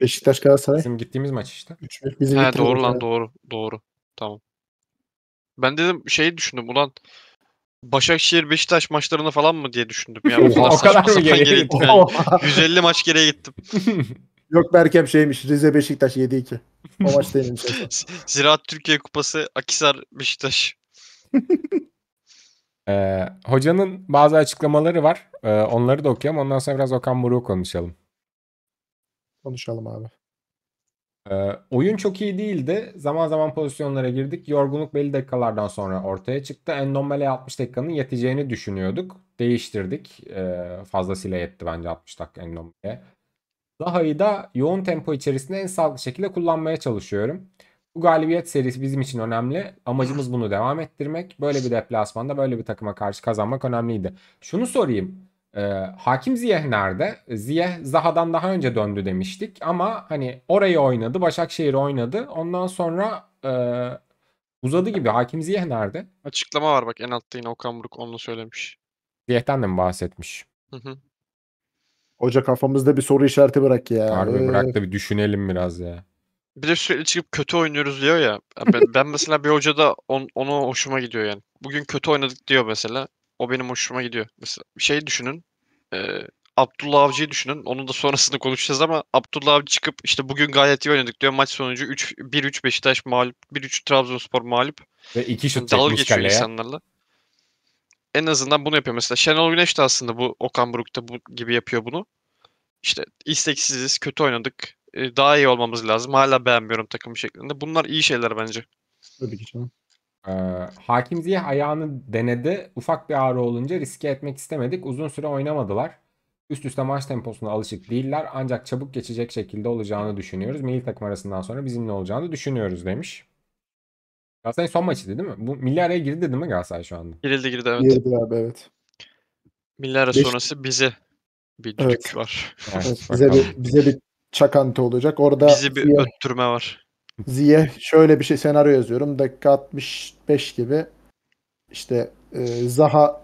Beşiktaş Galatasaray. Bizim gittiğimiz maç işte. Üç, bizim ha, doğru lan ya. doğru. Doğru. Tamam. Ben dedim şeyi düşündüm ulan Başakşehir Beşiktaş maçlarına falan mı diye düşündüm ya. o kadar, o kadar mı gittim? Yani. 150 maç geriye gittim. Yok Berkem şeymiş Rize Beşiktaş 7-2. O maç değilmiş. Ziraat Türkiye Kupası Akisar Beşiktaş. ee, hocanın bazı açıklamaları var. Ee, onları da okuyalım. Ondan sonra biraz Okan Buruk'u konuşalım. Konuşalım abi. Ee, oyun çok iyi değildi. Zaman zaman pozisyonlara girdik. Yorgunluk belli dakikalardan sonra ortaya çıktı. Endombele 60 dakikanın yeteceğini düşünüyorduk. Değiştirdik. Ee, fazlasıyla yetti bence 60 dakika Endombele. Zaha'yı da yoğun tempo içerisinde en sağlıklı şekilde kullanmaya çalışıyorum. Bu galibiyet serisi bizim için önemli. Amacımız bunu devam ettirmek. Böyle bir deplasmanda böyle bir takıma karşı kazanmak önemliydi. Şunu sorayım. E, Hakim Ziyeh nerede? Ziyeh Zaha'dan daha önce döndü demiştik ama hani orayı oynadı, Başakşehir oynadı. Ondan sonra e, uzadı gibi. Hakim Ziyeh nerede? Açıklama var bak en altta yine Okan Buruk onu söylemiş. Ziyeh'ten de mi bahsetmiş? Hı hı. Hoca kafamızda bir soru işareti bırak ya. Harbi ee... bırak da bir düşünelim biraz ya. Bir de sürekli çıkıp kötü oynuyoruz diyor ya. Ben, ben mesela bir hoca da on, ona hoşuma gidiyor yani. Bugün kötü oynadık diyor mesela. O benim hoşuma gidiyor. Mesela şey düşünün. E, Abdullah Avcı'yı düşünün. Onun da sonrasında konuşacağız ama Abdullah Avcı çıkıp işte bugün gayet iyi oynadık diyor. Maç sonucu 1-3 Beşiktaş mağlup. 1-3 Trabzonspor mağlup. Ve iki şut Dalga geçiyor insanlarla. En azından bunu yapıyor. Mesela Şenol Güneş de aslında bu Okan Buruk'ta bu gibi yapıyor bunu. İşte isteksiziz, kötü oynadık. E, daha iyi olmamız lazım. Hala beğenmiyorum takım şeklinde. Bunlar iyi şeyler bence. Tabii ki canım. Ee, Hakim Ziyeh ayağını denedi. Ufak bir ağrı olunca riske etmek istemedik. Uzun süre oynamadılar. Üst üste maç temposuna alışık değiller ancak çabuk geçecek şekilde olacağını düşünüyoruz. Milli takım arasından sonra bizimle olacağını düşünüyoruz demiş. Galatasaray son maçıydı değil mi? Bu milli araya girdi değil mi Galatasaray şu anda? Girildi girdi evet. Girdi abi evet. Milli ara sonrası bize bir düdük evet. var. Evet, bize, bir, bize bir çakantı olacak. Orada bize bir Ziyeh... öttürme var. Ziye şöyle bir şey senaryo yazıyorum. Dakika 65 gibi işte e, Zaha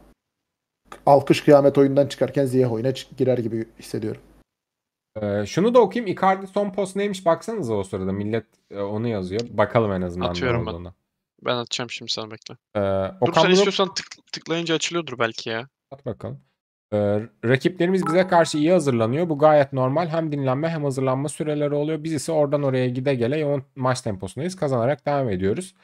alkış kıyamet oyundan çıkarken Ziye oyuna girer gibi hissediyorum. Ee, şunu da okuyayım. Icardi son post neymiş baksanıza o sırada. Millet e, onu yazıyor. Bakalım en azından Atıyorum ne olduğunu. Ben. ben atacağım şimdi sen bekle. Ee, Okan Dur sen Buruk... istiyorsan tık, tıklayınca açılıyordur belki ya. At bakalım. Ee, rakiplerimiz bize karşı iyi hazırlanıyor. Bu gayet normal. Hem dinlenme hem hazırlanma süreleri oluyor. Biz ise oradan oraya gide gele yoğun maç temposundayız. Kazanarak devam ediyoruz.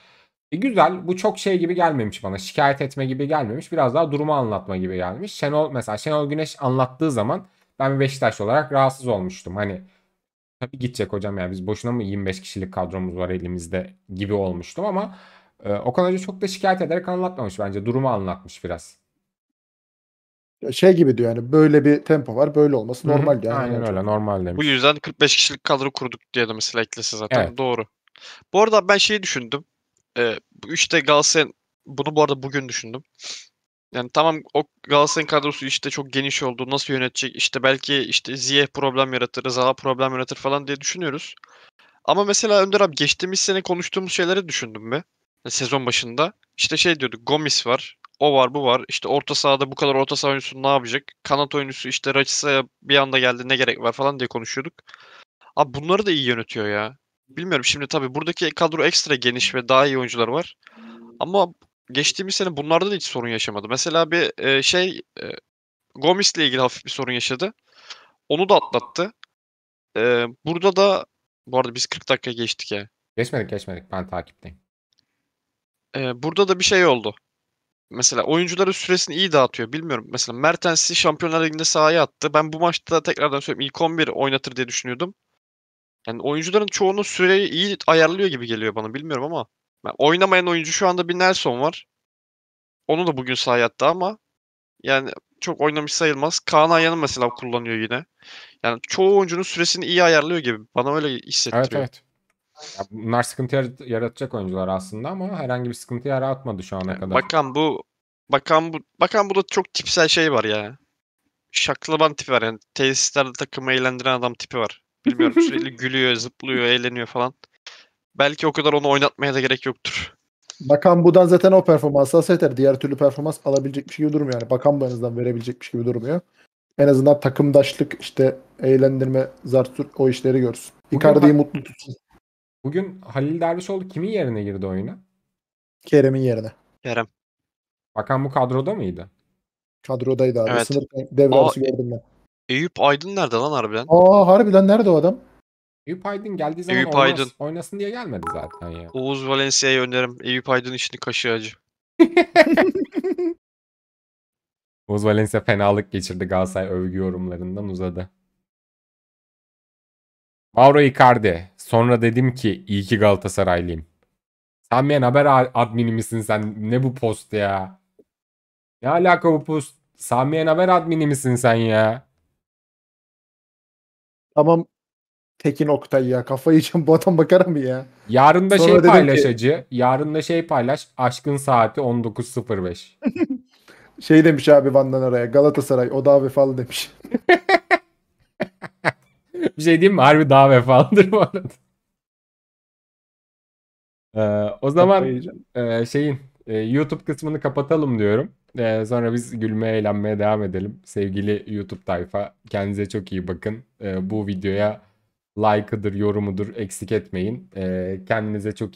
E güzel. Bu çok şey gibi gelmemiş bana. Şikayet etme gibi gelmemiş. Biraz daha durumu anlatma gibi gelmiş. Şenol mesela Şenol Güneş anlattığı zaman ben Beşiktaş olarak rahatsız olmuştum. Hani tabii gidecek hocam ya biz boşuna mı 25 kişilik kadromuz var elimizde gibi olmuştum ama e, Okan Hoca çok da şikayet ederek anlatmamış bence. Durumu anlatmış biraz şey gibi diyor yani böyle bir tempo var böyle olması normal diyor. Aynen yani. öyle normal demiş. Bu yüzden 45 kişilik kadro kurduk diye de mesela eklese zaten evet. doğru. Bu arada ben şeyi düşündüm. Ee, bu işte Galatasaray'ın bunu bu arada bugün düşündüm. Yani tamam o Galatasaray'ın kadrosu işte çok geniş oldu. Nasıl yönetecek? İşte belki işte Ziyeh problem yaratır, Zaha problem yaratır falan diye düşünüyoruz. Ama mesela Önder abi geçtiğimiz sene konuştuğumuz şeyleri düşündüm be. Sezon başında. işte şey diyorduk Gomis var o var bu var. İşte orta sahada bu kadar orta saha oyuncusu ne yapacak? Kanat oyuncusu işte Raçisa'ya bir anda geldi ne gerek var falan diye konuşuyorduk. Abi bunları da iyi yönetiyor ya. Bilmiyorum şimdi tabii buradaki kadro ekstra geniş ve daha iyi oyuncular var. Ama geçtiğimiz sene bunlarda da hiç sorun yaşamadı. Mesela bir e, şey e, ile ilgili hafif bir sorun yaşadı. Onu da atlattı. E, burada da bu arada biz 40 dakika geçtik ya. Geçmedik geçmedik ben takipteyim. E, burada da bir şey oldu mesela oyuncuların süresini iyi dağıtıyor. Bilmiyorum. Mesela Mertens'i Şampiyonlar Ligi'nde sahaya attı. Ben bu maçta tekrardan söyleyeyim ilk 11 oynatır diye düşünüyordum. Yani oyuncuların çoğunun süreyi iyi ayarlıyor gibi geliyor bana. Bilmiyorum ama yani oynamayan oyuncu şu anda bir Nelson var. Onu da bugün sahaya attı ama yani çok oynamış sayılmaz. Kaan Ayhan'ı mesela kullanıyor yine. Yani çoğu oyuncunun süresini iyi ayarlıyor gibi. Bana öyle hissettiriyor. Evet evet. Ya bunlar sıkıntı yaratacak oyuncular aslında ama herhangi bir sıkıntı yaratmadı şu ana kadar. Bakan bu bakan bu bakan bu da çok tipsel şey var ya. Şaklaban tipi var yani. Tesislerde takımı eğlendiren adam tipi var. Bilmiyorum sürekli gülüyor, zıplıyor, eğleniyor falan. Belki o kadar onu oynatmaya da gerek yoktur. Bakan budan zaten o performansı yeter. Diğer türlü performans alabilecekmiş gibi şey durmuyor. Yani bakan bu en azından verebilecekmiş gibi durmuyor. En azından takımdaşlık işte eğlendirme, zartur o işleri görsün. Bugün Icardi'yi mutlu tutsun. Bugün Halil Dervişoğlu kimin yerine girdi oyuna? Kerem'in yerine. Kerem. Bakan bu kadroda mıydı? Kadrodaydı abi. Evet. Sınır devre gördüm ben. Eyüp Aydın nerede lan harbiden? Aa harbiden nerede o adam? Eyüp Aydın geldi zaman Eyüp oynasın, oynasın diye gelmedi zaten ya. Oğuz Valencia'ya önerim. Eyüp Aydın işini kaşığı acı. Oğuz Valencia fenalık geçirdi Galatasaray övgü yorumlarından uzadı. Mauro Icardi. Sonra dedim ki iyi ki Galatasaraylıyım. Sen bir haber admini misin sen? Ne bu post ya? Ne alaka bu post? Samiyen haber admini misin sen ya? Tamam Tekin Oktay ya. Kafayı yiyeceğim bu adam bakar mı ya? Yarın da Sonra şey paylaş acı. Yarın da şey paylaş. Aşkın saati 19.05. şey demiş abi Van'dan araya. Galatasaray oda abi falan demiş. bir şey diyeyim mi? Harbi daha vefalıdır bu arada. Ee, o zaman e, şeyin e, YouTube kısmını kapatalım diyorum. E, sonra biz gülmeye eğlenmeye devam edelim. Sevgili YouTube tayfa kendinize çok iyi bakın. E, bu videoya like'ıdır yorumudur eksik etmeyin. E, kendinize çok iyi